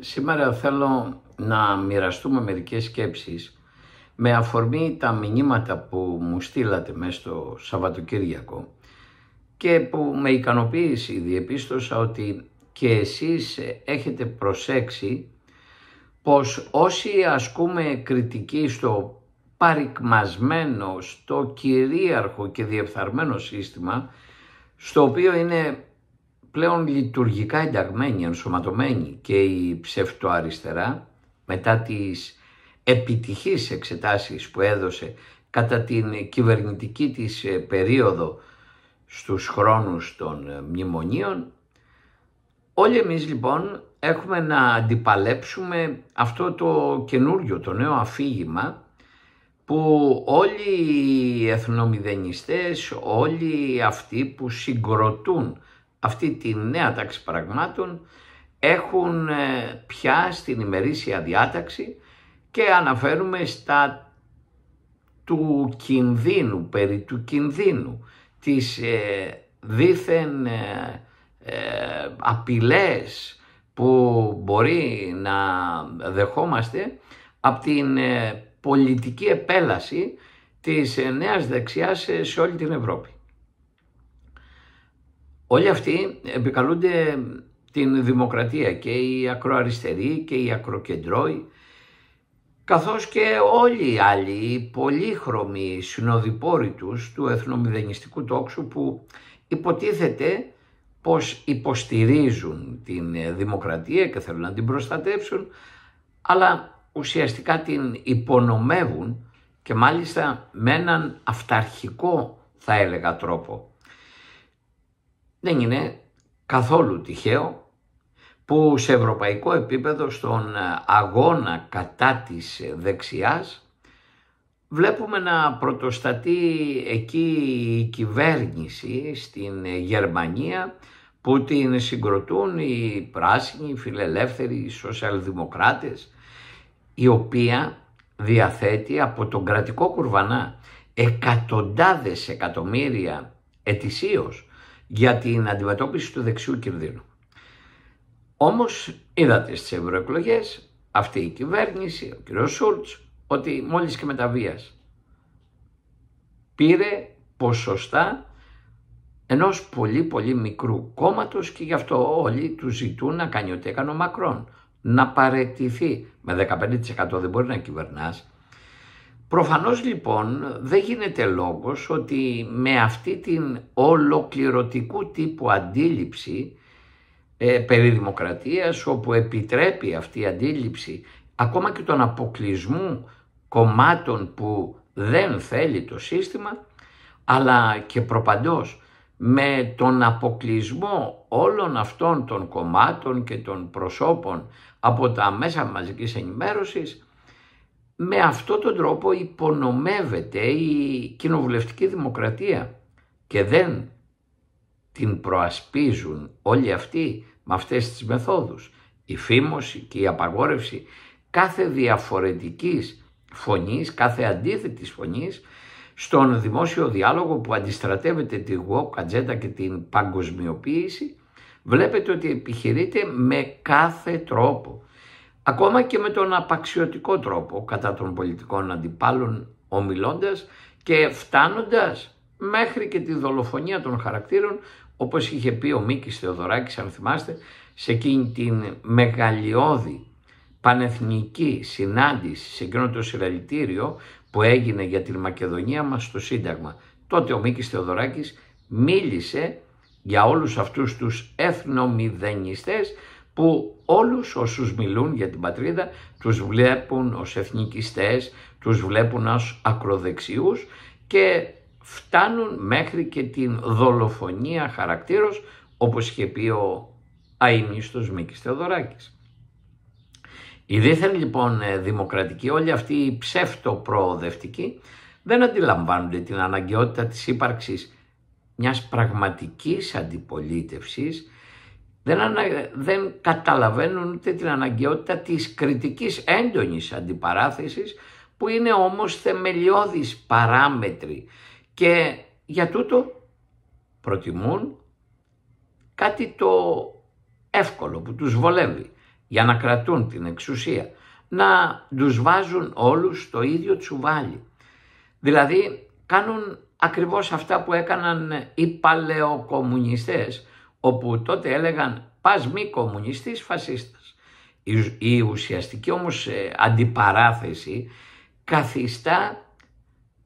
Σήμερα θέλω να μοιραστούμε μερικές σκέψεις με αφορμή τα μηνύματα που μου στείλατε μέσα στο Σαββατοκύριακο και που με ικανοποίηση διεπίστωσα ότι και εσείς έχετε προσέξει πως όσοι ασκούμε κριτική στο παρικμασμένο, στο κυρίαρχο και διεφθαρμένο σύστημα στο οποίο είναι πλέον λειτουργικά ενταγμένη, ενσωματωμένη και η ψευτοαριστερά μετά τις επιτυχείς εξετάσεις που έδωσε κατά την κυβερνητική της ε, περίοδο στους χρόνους των ε, μνημονίων. Όλοι εμείς λοιπόν έχουμε να αντιπαλέψουμε αυτό το καινούριο, το νέο αφήγημα που όλοι οι εθνομιδενιστές, όλοι αυτοί που συγκροτούν αυτή τη νέα τάξη πραγμάτων έχουν ε, πια στην ημερήσια διάταξη και αναφέρουμε στα του κινδύνου, περί του κινδύνου, τις ε, δήθεν ε, ε, απειλές που μπορεί να δεχόμαστε από την πολιτική επέλαση της νέας δεξιάς σε όλη την Ευρώπη. Όλοι αυτοί επικαλούνται την δημοκρατία και οι ακροαριστεροί και οι ακροκεντρώοι καθώς και όλοι οι άλλοι οι πολύχρωμοι συνοδοιπόροι τους του εθνομιδενιστικού τόξου που υποτίθεται πως υποστηρίζουν την δημοκρατία και θέλουν να την προστατεύσουν αλλά ουσιαστικά την υπονομεύουν και μάλιστα με έναν αυταρχικό θα έλεγα τρόπο δεν είναι καθόλου τυχαίο που σε ευρωπαϊκό επίπεδο στον ε, αγώνα κατά της δεξιάς βλέπουμε να πρωτοστατεί εκεί η κυβέρνηση στην Γερμανία που την συγκροτούν οι πράσινοι, οι φιλελεύθεροι, οι σοσιαλδημοκράτες η οποία διαθέτει από τον κρατικό κουρβανά εκατοντάδες εκατομμύρια ετησίως για την αντιμετώπιση του δεξιού κινδύνου. Όμως είδατε στις ευρωεκλογές αυτή η κυβέρνηση, ο κ. Σούλτς, ότι μόλις και με πήρε ποσοστά ενός πολύ πολύ μικρού κόμματος και γι' αυτό όλοι του ζητούν να κάνει ό,τι έκανε ο Μακρόν. Να παρετηθεί με 15% δεν μπορεί να κυβερνάς Προφανώς λοιπόν δεν γίνεται λόγος ότι με αυτή την ολοκληρωτικού τύπου αντίληψη ε, περί δημοκρατίας όπου επιτρέπει αυτή η αντίληψη ακόμα και τον αποκλεισμού κομμάτων που δεν θέλει το σύστημα αλλά και προπαντός με τον αποκλεισμό όλων αυτών των κομμάτων και των προσώπων από τα μέσα μαζικής ενημέρωσης με αυτόν τον τρόπο υπονομεύεται η κοινοβουλευτική δημοκρατία και δεν την προασπίζουν όλοι αυτοί με αυτές τις μεθόδους. Η φήμωση και η απαγόρευση κάθε διαφορετικής φωνής, κάθε αντίθετης φωνής στον δημόσιο διάλογο που αντιστρατεύεται τη woke ατζέντα και την παγκοσμιοποίηση βλέπετε ότι επιχειρείται με κάθε τρόπο Ακόμα και με τον απαξιωτικό τρόπο κατά των πολιτικών αντιπάλων ομιλώντας και φτάνοντας μέχρι και τη δολοφονία των χαρακτήρων όπως είχε πει ο Μίκης Θεοδωράκης αν θυμάστε σε εκείνη την μεγαλειώδη πανεθνική συνάντηση σε εκείνο το συλλαλητήριο που έγινε για την Μακεδονία μας στο Σύνταγμα. Τότε ο Μίκης Θεοδωράκης μίλησε για όλους αυτούς τους εθνομιδενιστές που όλους όσους μιλούν για την πατρίδα τους βλέπουν ως εθνικιστές, τους βλέπουν ως ακροδεξιούς και φτάνουν μέχρι και την δολοφονία χαρακτήρως όπως είχε πει ο αημίστος Μίκης Θεοδωράκης. Οι δίθεν λοιπόν ε, δημοκρατική όλοι αυτοί οι ψευτοπροοδευτικοί δεν αντιλαμβάνονται την αναγκαιότητα της ύπαρξης μιας πραγματικής αντιπολίτευσης δεν, ανα, δεν καταλαβαίνουν ούτε την αναγκαιότητα της κριτικής έντονης αντιπαράθεσης που είναι όμως θεμελιώδης παράμετρη και για τούτο προτιμούν κάτι το εύκολο που τους βολεύει για να κρατούν την εξουσία, να τους βάζουν όλους το ίδιο τσουβάλι. Δηλαδή κάνουν ακριβώς αυτά που έκαναν οι παλαιοκομμουνιστές όπου τότε έλεγαν «πας μη κομμουνιστής, φασίστας». Η ουσιαστική όμως ε, αντιπαράθεση καθιστά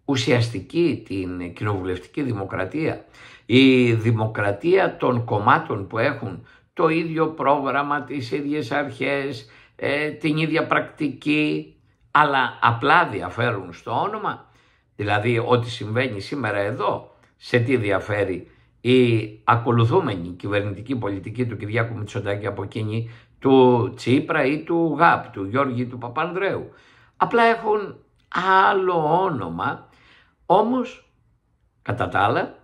ουσιαστική την κοινοβουλευτική δημοκρατία. Η δημοκρατία των κομμάτων που έχουν το ίδιο πρόγραμμα, τις ίδιες αρχές, ε, την ίδια πρακτική, αλλά απλά διαφέρουν στο όνομα. Δηλαδή ό,τι συμβαίνει σήμερα εδώ, σε τι διαφέρει η ακολουθούμενη κυβερνητική πολιτική του Κυριάκου Μητσοτάκη από εκείνη του Τσίπρα ή του ΓΑΠ, του Γιώργη του Παπανδρέου. Απλά έχουν άλλο όνομα, όμως κατά τα άλλα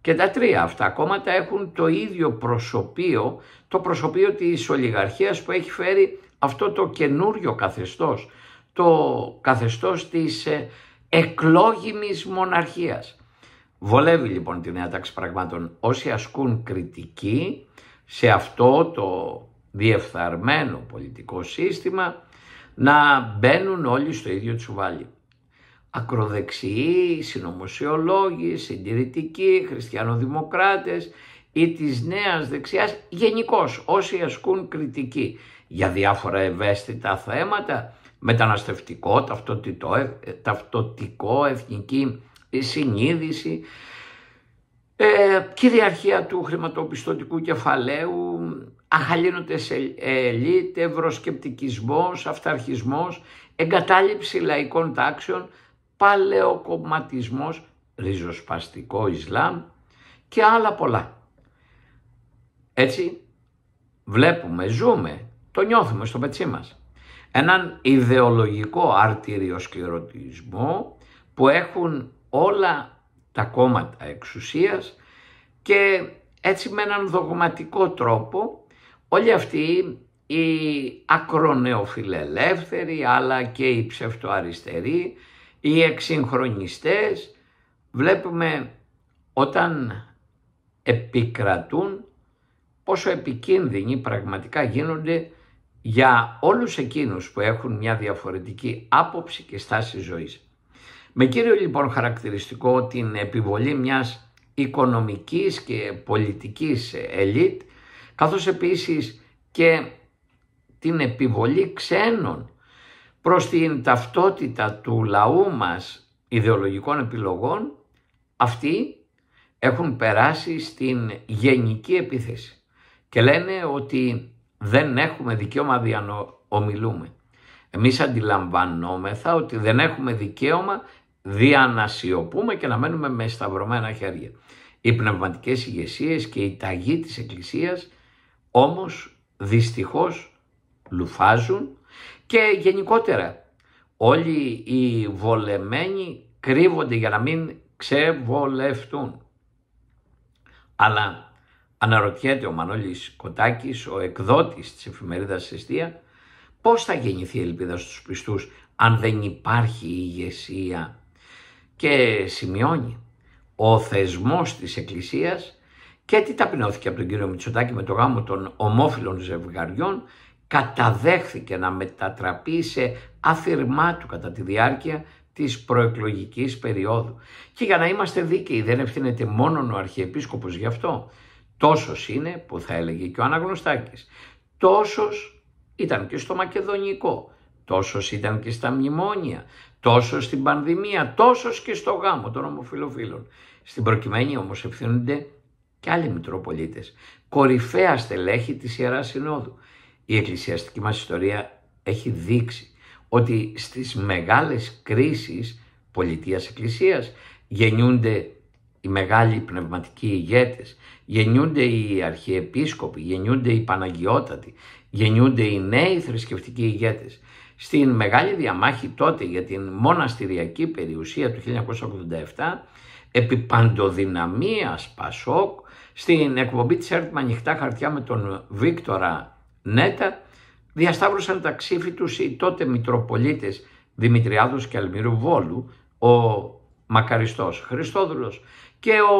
και τα τρία αυτά κόμματα έχουν το ίδιο προσωπείο, το προσωπείο της ολιγαρχίας που έχει φέρει αυτό το καινούριο καθεστώς, το καθεστώς της ε, εκλόγιμης μοναρχίας. Βολεύει λοιπόν τη νέα τάξη πραγμάτων όσοι ασκούν κριτική σε αυτό το διεφθαρμένο πολιτικό σύστημα να μπαίνουν όλοι στο ίδιο τσουβάλι. Ακροδεξιοί, συνωμοσιολόγοι, συντηρητικοί, χριστιανοδημοκράτες ή της νέας δεξιάς γενικώς όσοι ασκούν κριτική για διάφορα ευαίσθητα θέματα, μεταναστευτικό, ε, ταυτοτικό, εθνική η συνείδηση ε, η του χρηματοπιστωτικού κεφαλαίου, αχαλήνονται ελίτε, ελίτ, ευρωσκεπτικισμός, αυταρχισμός, εγκατάλειψη λαϊκών τάξεων, παλαιοκομματισμός, ριζοσπαστικό Ισλάμ και άλλα πολλά. Έτσι βλέπουμε, ζούμε, το νιώθουμε στο πετσί μας. Έναν ιδεολογικό αρτηριοσκληρωτισμό που έχουν όλα τα κόμματα εξουσίας και έτσι με έναν δογματικό τρόπο όλοι αυτοί οι ακρονεοφιλελεύθεροι αλλά και οι ψευτοαριστεροί, οι εξυγχρονιστές βλέπουμε όταν επικρατούν πόσο επικίνδυνοι πραγματικά γίνονται για όλους εκείνους που έχουν μια διαφορετική άποψη και στάση ζωής. Με κύριο λοιπόν χαρακτηριστικό την επιβολή μιας οικονομικής και πολιτικής ελίτ, καθώς επίσης και την επιβολή ξένων προς την ταυτότητα του λαού μας ιδεολογικών επιλογών, αυτοί έχουν περάσει στην γενική επίθεση και λένε ότι δεν έχουμε δικαίωμα ομιλούμε. Εμείς αντιλαμβανόμεθα ότι δεν έχουμε δικαίωμα διανασιοπούμε και να μένουμε με σταυρωμένα χέρια. Οι πνευματικές ηγεσίες και η ταγή της Εκκλησίας όμως δυστυχώς λουφάζουν και γενικότερα όλοι οι βολεμένοι κρύβονται για να μην ξεβολευτούν. Αλλά αναρωτιέται ο Μανώλης Κοτάκης, ο εκδότης της εφημερίδας Εστία, πώς θα γεννηθεί η ελπίδα στους πιστούς αν δεν υπάρχει ηγεσία και σημειώνει ο θεσμός της Εκκλησίας και τι ταπεινώθηκε από τον κύριο Μητσοτάκη με το γάμο των ομόφυλων ζευγαριών καταδέχθηκε να μετατραπεί σε αφηρμά του κατά τη διάρκεια της προεκλογικής περίοδου. Και για να είμαστε δίκαιοι δεν ευθύνεται μόνο ο Αρχιεπίσκοπος γι' αυτό. Τόσος είναι που θα έλεγε και ο Αναγνωστάκης. Τόσος ήταν και στο Μακεδονικό, τόσος ήταν και στα μνημόνια, τόσο στην πανδημία, τόσο και στο γάμο των ομοφιλοφίλων. Στην προκειμένη όμως ευθύνονται και άλλοι Μητροπολίτες, κορυφαία στελέχη της Ιεράς Συνόδου. Η εκκλησιαστική μας ιστορία έχει δείξει ότι στις μεγάλες κρίσεις πολιτείας-εκκλησίας γεννιούνται οι μεγάλοι πνευματικοί ηγέτες, γεννιούνται οι αρχιεπίσκοποι, γεννιούνται οι Παναγιώτατοι, γεννιούνται οι νέοι θρησκευτικοί ηγέτες. Στην μεγάλη διαμάχη τότε για την μοναστηριακή περιουσία του 1987, επί παντοδυναμίας Πασόκ, στην εκπομπή της έρθμα ανοιχτά χαρτιά με τον Βίκτορα Νέτα, διασταύρωσαν τα ξύφη τους οι τότε Μητροπολίτες Δημητριάδος και Αλμύρου Βόλου, ο Μακαριστός Χριστόδουλος και ο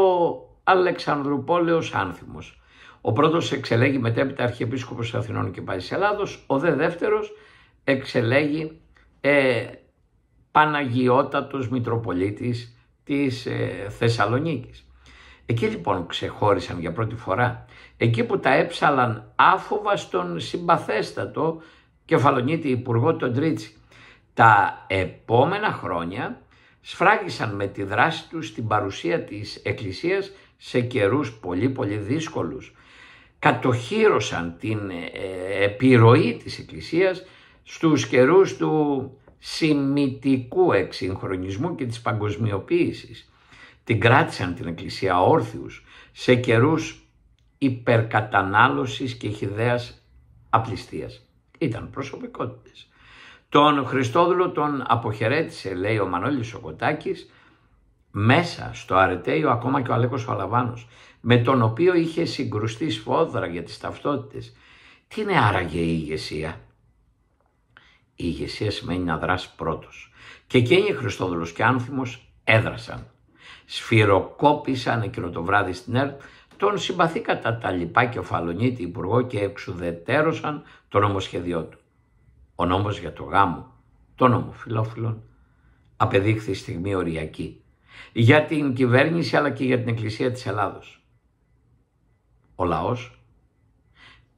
Αλεξανδρουπόλεος Άνθιμος. Ο πρώτος εξελέγει μετέπειτα Αρχιεπίσκοπος Αθηνών και Πάσης ο δε δεύτερος εξελέγει ε, Παναγιώτατος Μητροπολίτης της ε, Θεσσαλονίκης. Εκεί λοιπόν ξεχώρισαν για πρώτη φορά, εκεί που τα έψαλαν άφοβα στον συμπαθέστατο κεφαλονίτη υπουργό τον Τρίτσι. Τα επόμενα χρόνια σφράγισαν με τη δράση τους την παρουσία της Εκκλησίας σε καιρούς πολύ πολύ δύσκολους. Κατοχύρωσαν την ε, επιρροή της Εκκλησίας στους καιρούς του σημητικού εξυγχρονισμού και της παγκοσμιοποίησης. Την κράτησαν την Εκκλησία όρθιους σε καιρούς υπερκατανάλωσης και χιδέας απληστίας. Ήταν προσωπικότητες. Τον Χριστόδουλο τον αποχαιρέτησε, λέει ο Μανώλης Σοκοτάκης, μέσα στο Αρετέιο ακόμα και ο Αλέκος Αλαβάνος με τον οποίο είχε συγκρουστεί σφόδρα για τις ταυτότητες. Τι είναι άραγε η ηγεσία. Η ηγεσία σημαίνει να δράσει πρώτος. Και οι Χριστόδουλος και Άνθιμος έδρασαν. Σφυροκόπησαν εκείνο το βράδυ στην ΕΡΤ τον συμπαθήκατα τα λοιπά και ο Φαλονίτη υπουργό και εξουδετέρωσαν το νομοσχέδιό του. Ο νόμος για το γάμο των ομοφυλόφιλων απεδείχθη στιγμή οριακή για την κυβέρνηση αλλά και για την Εκκλησία της Ελλάδος. Ο λαός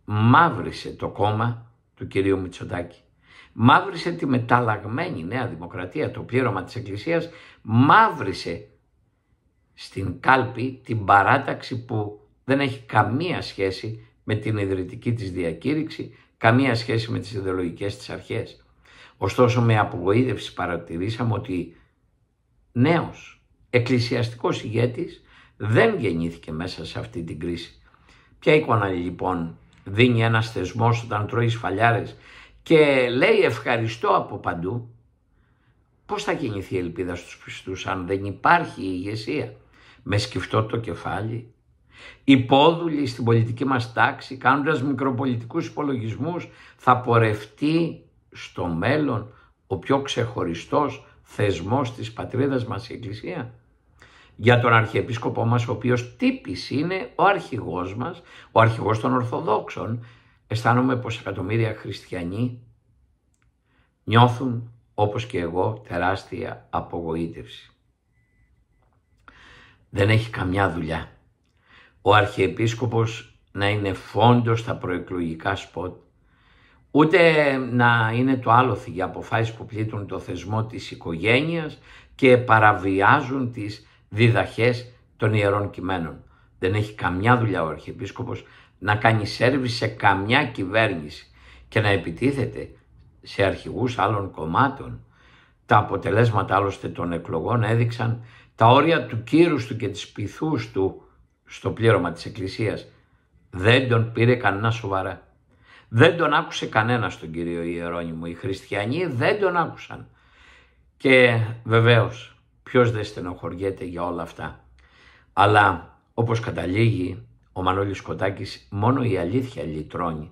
μαύρισε το κόμμα του κυρίου Μητσοτάκη μαύρισε τη μεταλλαγμένη νέα δημοκρατία, το πλήρωμα της Εκκλησίας, μαύρισε στην κάλπη την παράταξη που δεν έχει καμία σχέση με την ιδρυτική της διακήρυξη, καμία σχέση με τις ιδεολογικές της αρχές. Ωστόσο με απογοήτευση παρατηρήσαμε ότι νέος εκκλησιαστικός ηγέτης δεν γεννήθηκε μέσα σε αυτή την κρίση. Ποια εικόνα λοιπόν δίνει ένας θεσμός όταν τρώει σφαλιάρες και λέει ευχαριστώ από παντού, πώς θα κινηθεί η ελπίδα στους πιστούς αν δεν υπάρχει η ηγεσία. Με σκυφτό το κεφάλι, υπόδουλοι στην πολιτική μας τάξη, κάνοντας μικροπολιτικούς υπολογισμούς, θα πορευτεί στο μέλλον ο πιο ξεχωριστός θεσμός της πατρίδας μας η Εκκλησία. Για τον Αρχιεπίσκοπό μας, ο οποίος τύπης είναι ο αρχηγός μας, ο αρχηγός των Ορθοδόξων, Αισθάνομαι πως εκατομμύρια χριστιανοί νιώθουν όπως και εγώ τεράστια απογοήτευση. Δεν έχει καμιά δουλειά. Ο Αρχιεπίσκοπος να είναι φόντος στα προεκλογικά σποτ, ούτε να είναι το άλοθη για αποφάσεις που πλήττουν το θεσμό της οικογένειας και παραβιάζουν τις διδαχές των Ιερών Κειμένων. Δεν έχει καμιά δουλειά ο Αρχιεπίσκοπος να κάνει σέρβις σε καμιά κυβέρνηση και να επιτίθεται σε αρχηγούς άλλων κομμάτων. Τα αποτελέσματα άλλωστε των εκλογών έδειξαν τα όρια του κύρους του και της πυθούς του στο πλήρωμα της Εκκλησίας. Δεν τον πήρε κανένα σοβαρά. Δεν τον άκουσε κανένα τον κύριο Ιερώνυμο. Οι χριστιανοί δεν τον άκουσαν. Και βεβαίως ποιος δεν στενοχωριέται για όλα αυτά. Αλλά όπως καταλήγει ο Μανώλης Κοτάκης μόνο η αλήθεια λυτρώνει.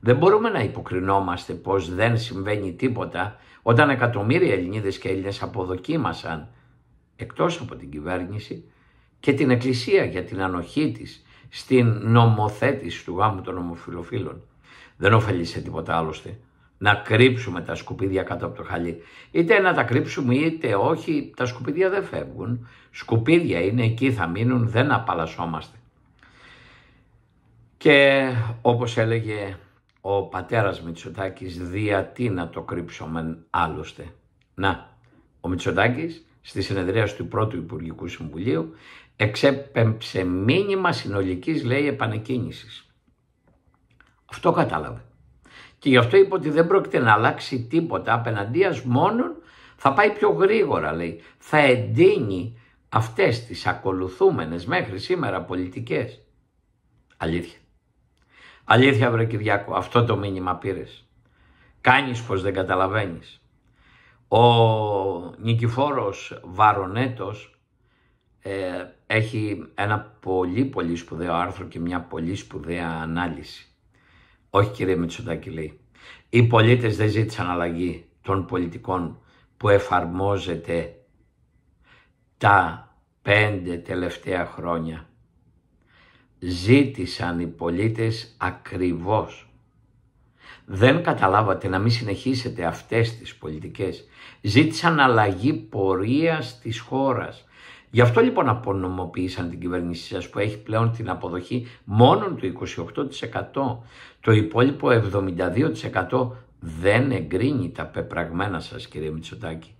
Δεν μπορούμε να υποκρινόμαστε πως δεν συμβαίνει τίποτα όταν εκατομμύρια Ελληνίδες και Έλληνες αποδοκίμασαν εκτός από την κυβέρνηση και την Εκκλησία για την ανοχή της στην νομοθέτηση του γάμου των ομοφιλοφίλων. Δεν ωφελήσε τίποτα άλλωστε να κρύψουμε τα σκουπίδια κάτω από το χαλί. Είτε να τα κρύψουμε είτε όχι, τα σκουπίδια δεν φεύγουν. Σκουπίδια είναι εκεί θα μείνουν, δεν απαλλασσόμαστε. Και όπως έλεγε ο πατέρας Μητσοτάκης, δια τι να το κρύψομεν άλλωστε. Να, ο Μητσοτάκης στη συνεδρία του πρώτου Υπουργικού Συμβουλίου εξέπεμψε μήνυμα συνολικής λέει επανεκκίνησης. Αυτό κατάλαβε. Και γι' αυτό είπε ότι δεν πρόκειται να αλλάξει τίποτα απέναντίας μόνον θα πάει πιο γρήγορα λέει. Θα εντείνει αυτές τις ακολουθούμενες μέχρι σήμερα πολιτικές. Αλήθεια. Αλήθεια βρε Κυριάκο, αυτό το μήνυμα πήρες. Κάνεις πως δεν καταλαβαίνεις. Ο Νικηφόρος Βαρονέτος ε, έχει ένα πολύ πολύ σπουδαίο άρθρο και μια πολύ σπουδαία ανάλυση. Όχι κύριε Μητσοτάκη λέει. Οι πολίτες δεν ζήτησαν αλλαγή των πολιτικών που εφαρμόζεται τα πέντε τελευταία χρόνια ζήτησαν οι πολίτες ακριβώς. Δεν καταλάβατε να μην συνεχίσετε αυτές τις πολιτικές. Ζήτησαν αλλαγή πορείας της χώρας. Γι' αυτό λοιπόν απονομοποίησαν την κυβέρνησή σας που έχει πλέον την αποδοχή μόνο του 28%. Το υπόλοιπο 72% δεν εγκρίνει τα πεπραγμένα σας κύριε Μητσοτάκη.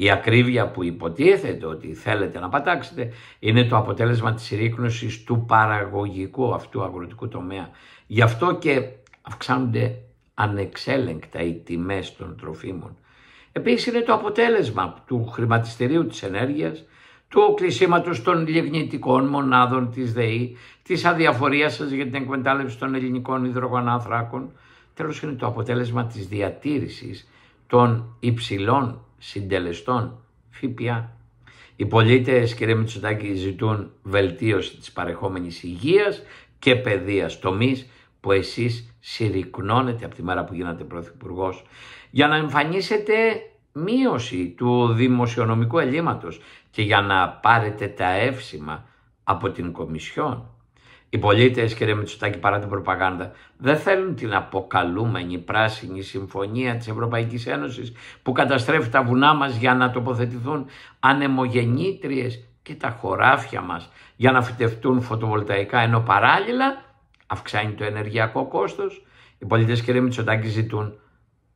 Η ακρίβεια που υποτίθεται ότι θέλετε να πατάξετε είναι το αποτέλεσμα της συρρήκνωσης του παραγωγικού αυτού αγροτικού τομέα. Γι' αυτό και αυξάνονται ανεξέλεγκτα οι τιμές των τροφίμων. Επίσης είναι το αποτέλεσμα του χρηματιστηρίου της ενέργειας, του κλεισίματος των λιγνητικών μονάδων της ΔΕΗ, της αδιαφορίας σας για την εκμετάλλευση των ελληνικών υδρογονάθρακων. Τέλος είναι το αποτέλεσμα της διατήρησης των υψηλών συντελεστών ΦΠΑ. Οι πολίτες, κύριε Μητσοτάκη, ζητούν βελτίωση της παρεχόμενης υγείας και παιδείας τομείς που εσείς συρρυκνώνετε από τη μέρα που γίνατε πρωθυπουργός για να εμφανίσετε μείωση του δημοσιονομικού ελλείμματος και για να πάρετε τα εύσημα από την Κομισιόν. Οι πολίτες, κύριε Μητσοτάκη, παρά την προπαγάνδα, δεν θέλουν την αποκαλούμενη πράσινη συμφωνία της Ευρωπαϊκής Ένωσης που καταστρέφει τα βουνά μας για να τοποθετηθούν ανεμογεννήτριες και τα χωράφια μας για να φυτευτούν φωτοβολταϊκά, ενώ παράλληλα αυξάνει το ενεργειακό κόστος. Οι πολίτες, κύριε Μητσοτάκη, ζητούν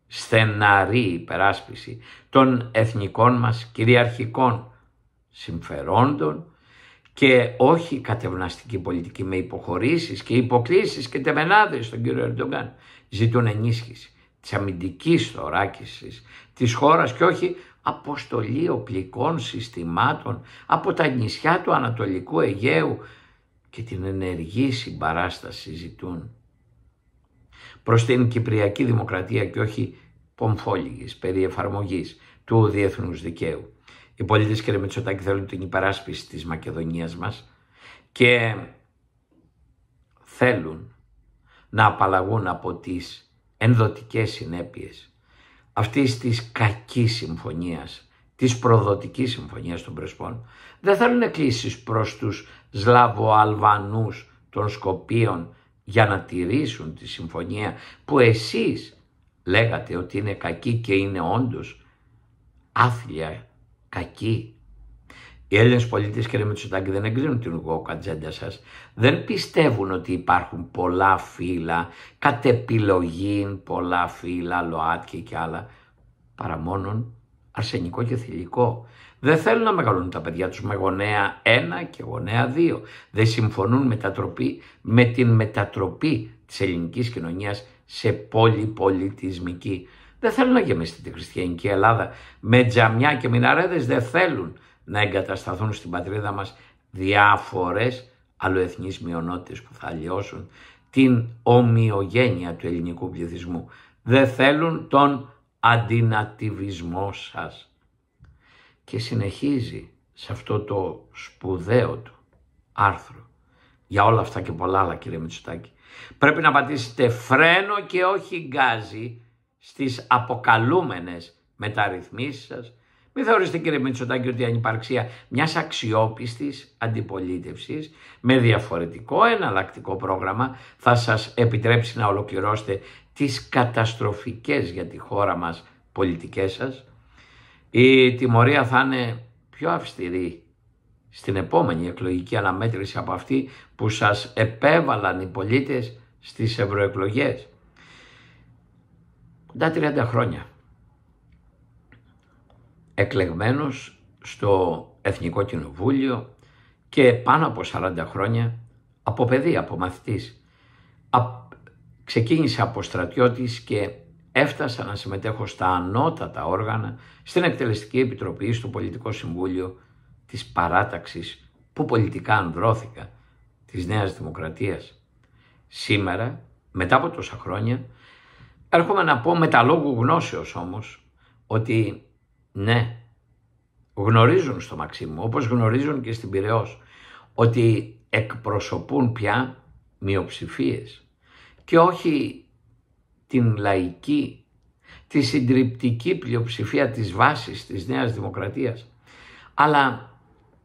στεναρή υπεράσπιση των εθνικών μας κυριαρχικών συμφερόντων και όχι κατευναστική πολιτική με υποχωρήσεις και υποκλήσεις και τεμενάδες στον κύριο Ερντογκάν. Ζητούν ενίσχυση της αμυντικής θωράκισης της χώρας και όχι αποστολή οπλικών συστημάτων από τα νησιά του Ανατολικού Αιγαίου και την ενεργή συμπαράσταση ζητούν προς την Κυπριακή Δημοκρατία και όχι πομφόλιγης περί του διεθνούς δικαίου. Οι πολίτες κύριε Μετσοτάκη θέλουν την υπεράσπιση της Μακεδονίας μας και θέλουν να απαλλαγούν από τις ενδοτικές συνέπειες αυτής της κακής συμφωνίας, της προδοτικής συμφωνίας των Πρεσπών. Δεν θέλουν εκκλήσεις προς τους Σλαβοαλβανούς των Σκοπίων για να τηρήσουν τη συμφωνία που εσείς λέγατε ότι είναι κακή και είναι όντως άθλια κακοί. Οι Έλληνες πολίτες, κύριε Μητσοτάκη δεν εγκρίνουν την εγώ ατζέντα σας. Δεν πιστεύουν ότι υπάρχουν πολλά φύλλα, κατ' επιλογή πολλά φύλλα, ΛΟΑΤΚΙ και άλλα, παρά μόνον αρσενικό και θηλυκό. Δεν θέλουν να μεγαλώνουν τα παιδιά τους με γονέα ένα και γονέα δύο, Δεν συμφωνούν μετατροπή με την μετατροπή της ελληνικής κοινωνίας σε πολυπολιτισμική δεν θέλουν να γεμίσει την χριστιανική Ελλάδα με τζαμιά και μιναρέδες, δεν θέλουν να εγκατασταθούν στην πατρίδα μας διάφορες αλλοεθνείς μειονότητες που θα αλλοιώσουν την ομοιογένεια του ελληνικού πληθυσμού. Δεν θέλουν τον αντινατιβισμό σας. Και συνεχίζει σε αυτό το σπουδαίο του άρθρο για όλα αυτά και πολλά άλλα κύριε Μητσοτάκη. Πρέπει να πατήσετε φρένο και όχι γκάζι στις αποκαλούμενες μεταρρυθμίσεις σας. Μην θεωρήσετε κύριε Μητσοτάκη ότι η ανυπαρξία μιας αξιόπιστης αντιπολίτευσης με διαφορετικό εναλλακτικό πρόγραμμα θα σας επιτρέψει να ολοκληρώσετε τις καταστροφικές για τη χώρα μας πολιτικές σας. Η τιμωρία θα είναι πιο αυστηρή στην επόμενη εκλογική αναμέτρηση από αυτή που σας επέβαλαν οι πολίτες στις ευρωεκλογές κοντά 30 χρόνια. Εκλεγμένος στο Εθνικό Κοινοβούλιο και πάνω από 40 χρόνια από παιδί, από μαθητής. Ξεκίνησα από στρατιώτης και έφτασα να συμμετέχω στα ανώτατα όργανα στην Εκτελεστική Επιτροπή, στο Πολιτικό Συμβούλιο της Παράταξης που πολιτικά ανδρώθηκα της Νέας Δημοκρατίας. Σήμερα, μετά από τόσα χρόνια, Έρχομαι να πω με τα λόγου γνώσεως όμως ότι ναι, γνωρίζουν στο Μαξίμου όπως γνωρίζουν και στην Πυραιός ότι εκπροσωπούν πια μειοψηφίες και όχι την λαϊκή, τη συντριπτική πλειοψηφία της βάσης της Νέας Δημοκρατίας αλλά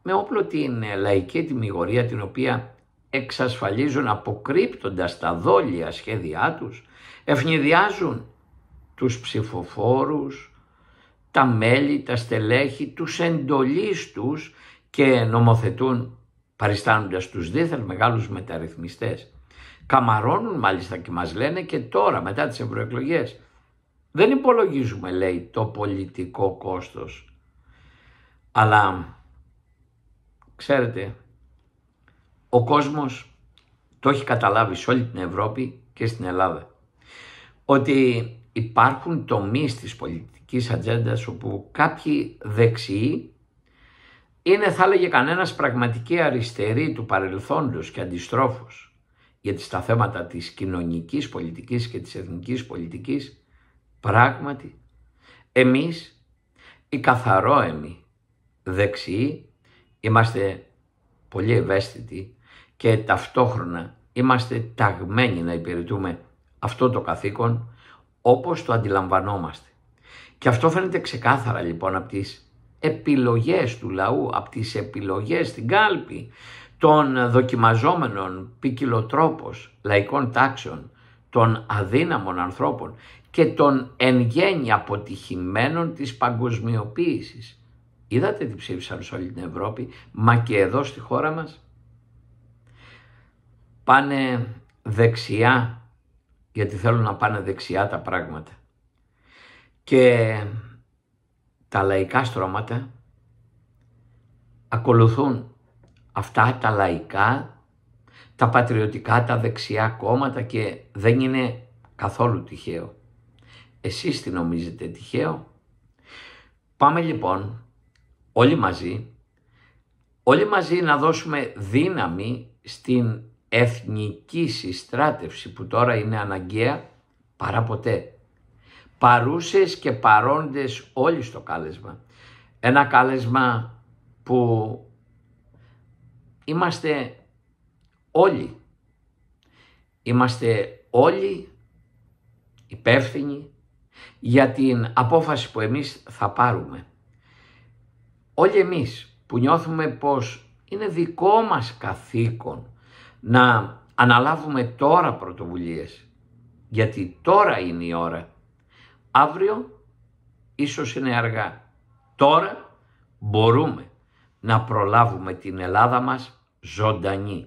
με όπλο την λαϊκή τιμιγορία την οποία εξασφαλίζουν αποκρύπτοντας τα δόλια σχέδιά τους, ευνηδιάζουν τους ψηφοφόρους, τα μέλη, τα στελέχη, τους εντολείς και νομοθετούν παριστάνοντας τους δίθεν μεγάλους μεταρρυθμιστές. Καμαρώνουν μάλιστα και μας λένε και τώρα μετά τις ευρωεκλογές. Δεν υπολογίζουμε λέει το πολιτικό κόστος. Αλλά ξέρετε ο κόσμος το έχει καταλάβει σε όλη την Ευρώπη και στην Ελλάδα. Ότι υπάρχουν τομείς της πολιτικής ατζέντα όπου κάποιοι δεξιοί είναι θα έλεγε κανένας πραγματική αριστερή του παρελθόντος και αντιστρόφος γιατί στα θέματα της κοινωνικής πολιτικής και της εθνικής πολιτικής πράγματι εμείς οι καθαρόεμοι δεξιοί είμαστε πολύ ευαίσθητοι και ταυτόχρονα είμαστε ταγμένοι να υπηρετούμε αυτό το καθήκον όπως το αντιλαμβανόμαστε. Και αυτό φαίνεται ξεκάθαρα λοιπόν από τις επιλογές του λαού, από τις επιλογές στην κάλπη των δοκιμαζόμενων ποικιλοτρόπος λαϊκών τάξεων, των αδύναμων ανθρώπων και των εν γέννη αποτυχημένων της παγκοσμιοποίησης. Είδατε τι ψήφισαν σε όλη την Ευρώπη, μα και εδώ στη χώρα μας πάνε δεξιά γιατί θέλουν να πάνε δεξιά τα πράγματα. Και τα λαϊκά στρώματα ακολουθούν αυτά τα λαϊκά, τα πατριωτικά, τα δεξιά κόμματα και δεν είναι καθόλου τυχαίο. Εσείς τι νομίζετε τυχαίο. Πάμε λοιπόν όλοι μαζί, όλοι μαζί να δώσουμε δύναμη στην εθνική συστράτευση που τώρα είναι αναγκαία παρά ποτέ. Παρούσες και παρόντες όλοι στο κάλεσμα. Ένα κάλεσμα που είμαστε όλοι. Είμαστε όλοι υπεύθυνοι για την απόφαση που εμείς θα πάρουμε. Όλοι εμείς που νιώθουμε πως είναι δικό μας καθήκον να αναλάβουμε τώρα πρωτοβουλίες. Γιατί τώρα είναι η ώρα. Αύριο ίσως είναι αργά. Τώρα μπορούμε να προλάβουμε την Ελλάδα μας ζωντανή.